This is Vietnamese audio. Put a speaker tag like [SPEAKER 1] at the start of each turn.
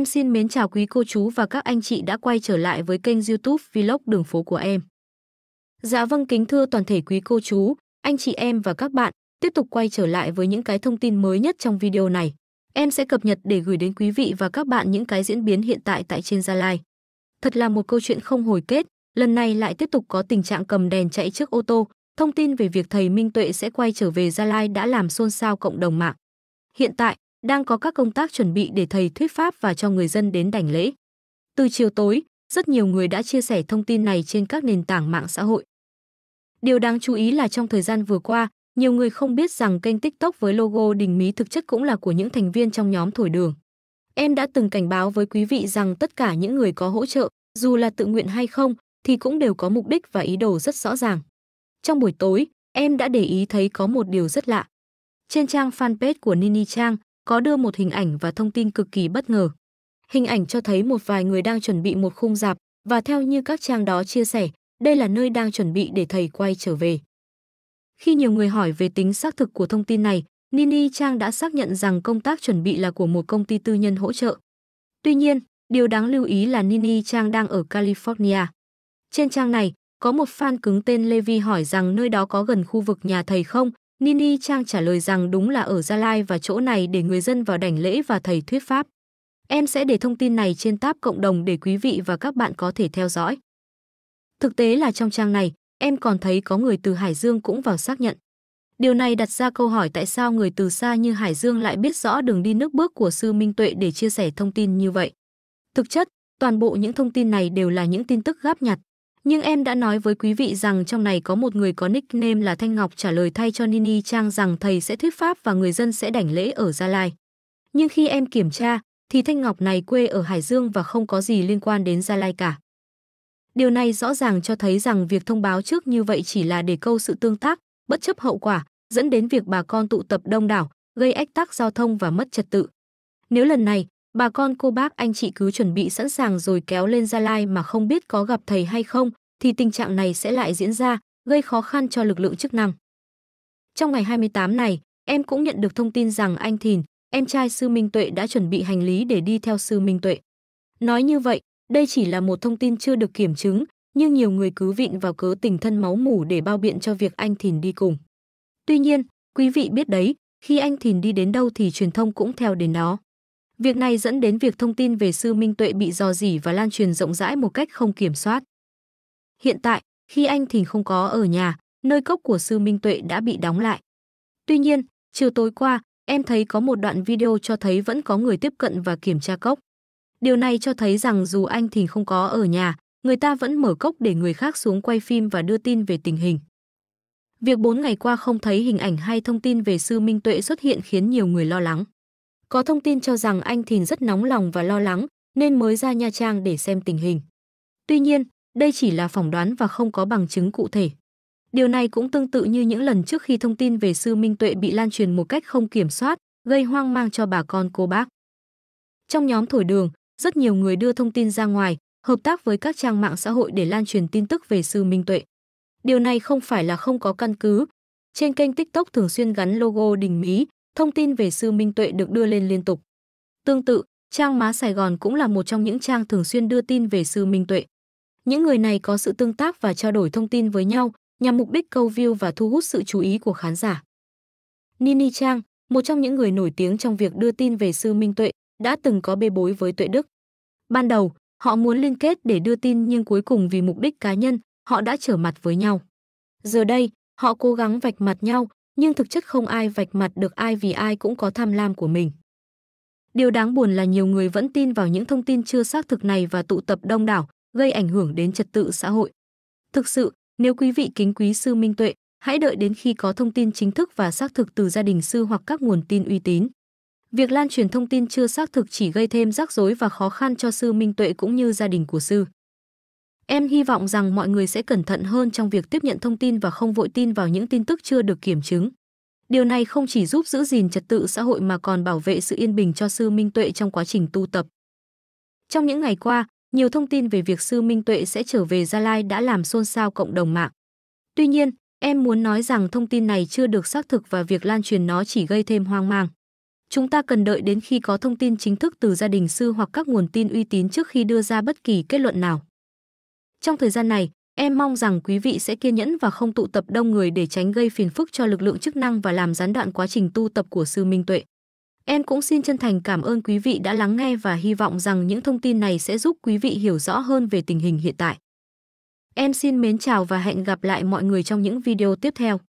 [SPEAKER 1] Em xin mến chào quý cô chú và các anh chị đã quay trở lại với kênh YouTube Vlog đường phố của em. Dạ vâng kính thưa toàn thể quý cô chú, anh chị em và các bạn, tiếp tục quay trở lại với những cái thông tin mới nhất trong video này. Em sẽ cập nhật để gửi đến quý vị và các bạn những cái diễn biến hiện tại tại trên Gia Lai. Thật là một câu chuyện không hồi kết, lần này lại tiếp tục có tình trạng cầm đèn chạy trước ô tô. Thông tin về việc thầy Minh Tuệ sẽ quay trở về Gia Lai đã làm xôn xao cộng đồng mạng. Hiện tại, đang có các công tác chuẩn bị để thầy thuyết pháp và cho người dân đến đảnh lễ. Từ chiều tối, rất nhiều người đã chia sẻ thông tin này trên các nền tảng mạng xã hội. Điều đáng chú ý là trong thời gian vừa qua, nhiều người không biết rằng kênh TikTok với logo đình mí thực chất cũng là của những thành viên trong nhóm thổi đường. Em đã từng cảnh báo với quý vị rằng tất cả những người có hỗ trợ, dù là tự nguyện hay không, thì cũng đều có mục đích và ý đồ rất rõ ràng. Trong buổi tối, em đã để ý thấy có một điều rất lạ. Trên trang fanpage của Nini Trang, có đưa một hình ảnh và thông tin cực kỳ bất ngờ. Hình ảnh cho thấy một vài người đang chuẩn bị một khung dạp và theo như các trang đó chia sẻ, đây là nơi đang chuẩn bị để thầy quay trở về. Khi nhiều người hỏi về tính xác thực của thông tin này, Nini Trang đã xác nhận rằng công tác chuẩn bị là của một công ty tư nhân hỗ trợ. Tuy nhiên, điều đáng lưu ý là Nini Trang đang ở California. Trên trang này, có một fan cứng tên Levi hỏi rằng nơi đó có gần khu vực nhà thầy không Nini Trang trả lời rằng đúng là ở Gia Lai và chỗ này để người dân vào đảnh lễ và thầy thuyết pháp. Em sẽ để thông tin này trên tab cộng đồng để quý vị và các bạn có thể theo dõi. Thực tế là trong trang này, em còn thấy có người từ Hải Dương cũng vào xác nhận. Điều này đặt ra câu hỏi tại sao người từ xa như Hải Dương lại biết rõ đường đi nước bước của sư Minh Tuệ để chia sẻ thông tin như vậy. Thực chất, toàn bộ những thông tin này đều là những tin tức gáp nhặt, nhưng em đã nói với quý vị rằng trong này có một người có nickname là Thanh Ngọc trả lời thay cho Nini Trang rằng thầy sẽ thuyết pháp và người dân sẽ đảnh lễ ở Gia Lai. Nhưng khi em kiểm tra, thì Thanh Ngọc này quê ở Hải Dương và không có gì liên quan đến Gia Lai cả. Điều này rõ ràng cho thấy rằng việc thông báo trước như vậy chỉ là để câu sự tương tác, bất chấp hậu quả, dẫn đến việc bà con tụ tập đông đảo, gây ách tắc giao thông và mất trật tự. Nếu lần này, Bà con cô bác anh chị cứ chuẩn bị sẵn sàng rồi kéo lên Gia Lai mà không biết có gặp thầy hay không thì tình trạng này sẽ lại diễn ra, gây khó khăn cho lực lượng chức năng. Trong ngày 28 này, em cũng nhận được thông tin rằng anh Thìn, em trai sư Minh Tuệ đã chuẩn bị hành lý để đi theo sư Minh Tuệ. Nói như vậy, đây chỉ là một thông tin chưa được kiểm chứng, nhưng nhiều người cứ vịn vào cớ tình thân máu mủ để bao biện cho việc anh Thìn đi cùng. Tuy nhiên, quý vị biết đấy, khi anh Thìn đi đến đâu thì truyền thông cũng theo đến đó. Việc này dẫn đến việc thông tin về sư Minh Tuệ bị dò dỉ và lan truyền rộng rãi một cách không kiểm soát. Hiện tại, khi anh Thìn không có ở nhà, nơi cốc của sư Minh Tuệ đã bị đóng lại. Tuy nhiên, chiều tối qua, em thấy có một đoạn video cho thấy vẫn có người tiếp cận và kiểm tra cốc. Điều này cho thấy rằng dù anh Thìn không có ở nhà, người ta vẫn mở cốc để người khác xuống quay phim và đưa tin về tình hình. Việc 4 ngày qua không thấy hình ảnh hay thông tin về sư Minh Tuệ xuất hiện khiến nhiều người lo lắng. Có thông tin cho rằng anh Thìn rất nóng lòng và lo lắng nên mới ra Nha Trang để xem tình hình. Tuy nhiên, đây chỉ là phỏng đoán và không có bằng chứng cụ thể. Điều này cũng tương tự như những lần trước khi thông tin về sư Minh Tuệ bị lan truyền một cách không kiểm soát, gây hoang mang cho bà con cô bác. Trong nhóm thổi đường, rất nhiều người đưa thông tin ra ngoài, hợp tác với các trang mạng xã hội để lan truyền tin tức về sư Minh Tuệ. Điều này không phải là không có căn cứ. Trên kênh TikTok thường xuyên gắn logo đình mí, thông tin về sư Minh Tuệ được đưa lên liên tục. Tương tự, trang Má Sài Gòn cũng là một trong những trang thường xuyên đưa tin về sư Minh Tuệ. Những người này có sự tương tác và trao đổi thông tin với nhau nhằm mục đích câu view và thu hút sự chú ý của khán giả. Nini Trang, một trong những người nổi tiếng trong việc đưa tin về sư Minh Tuệ, đã từng có bê bối với Tuệ Đức. Ban đầu, họ muốn liên kết để đưa tin nhưng cuối cùng vì mục đích cá nhân, họ đã trở mặt với nhau. Giờ đây, họ cố gắng vạch mặt nhau, nhưng thực chất không ai vạch mặt được ai vì ai cũng có tham lam của mình. Điều đáng buồn là nhiều người vẫn tin vào những thông tin chưa xác thực này và tụ tập đông đảo, gây ảnh hưởng đến trật tự xã hội. Thực sự, nếu quý vị kính quý sư Minh Tuệ, hãy đợi đến khi có thông tin chính thức và xác thực từ gia đình sư hoặc các nguồn tin uy tín. Việc lan truyền thông tin chưa xác thực chỉ gây thêm rắc rối và khó khăn cho sư Minh Tuệ cũng như gia đình của sư. Em hy vọng rằng mọi người sẽ cẩn thận hơn trong việc tiếp nhận thông tin và không vội tin vào những tin tức chưa được kiểm chứng. Điều này không chỉ giúp giữ gìn trật tự xã hội mà còn bảo vệ sự yên bình cho sư Minh Tuệ trong quá trình tu tập. Trong những ngày qua, nhiều thông tin về việc sư Minh Tuệ sẽ trở về Gia Lai đã làm xôn xao cộng đồng mạng. Tuy nhiên, em muốn nói rằng thông tin này chưa được xác thực và việc lan truyền nó chỉ gây thêm hoang mang. Chúng ta cần đợi đến khi có thông tin chính thức từ gia đình sư hoặc các nguồn tin uy tín trước khi đưa ra bất kỳ kết luận nào. Trong thời gian này, em mong rằng quý vị sẽ kiên nhẫn và không tụ tập đông người để tránh gây phiền phức cho lực lượng chức năng và làm gián đoạn quá trình tu tập của sư Minh Tuệ. Em cũng xin chân thành cảm ơn quý vị đã lắng nghe và hy vọng rằng những thông tin này sẽ giúp quý vị hiểu rõ hơn về tình hình hiện tại. Em xin mến chào và hẹn gặp lại mọi người trong những video tiếp theo.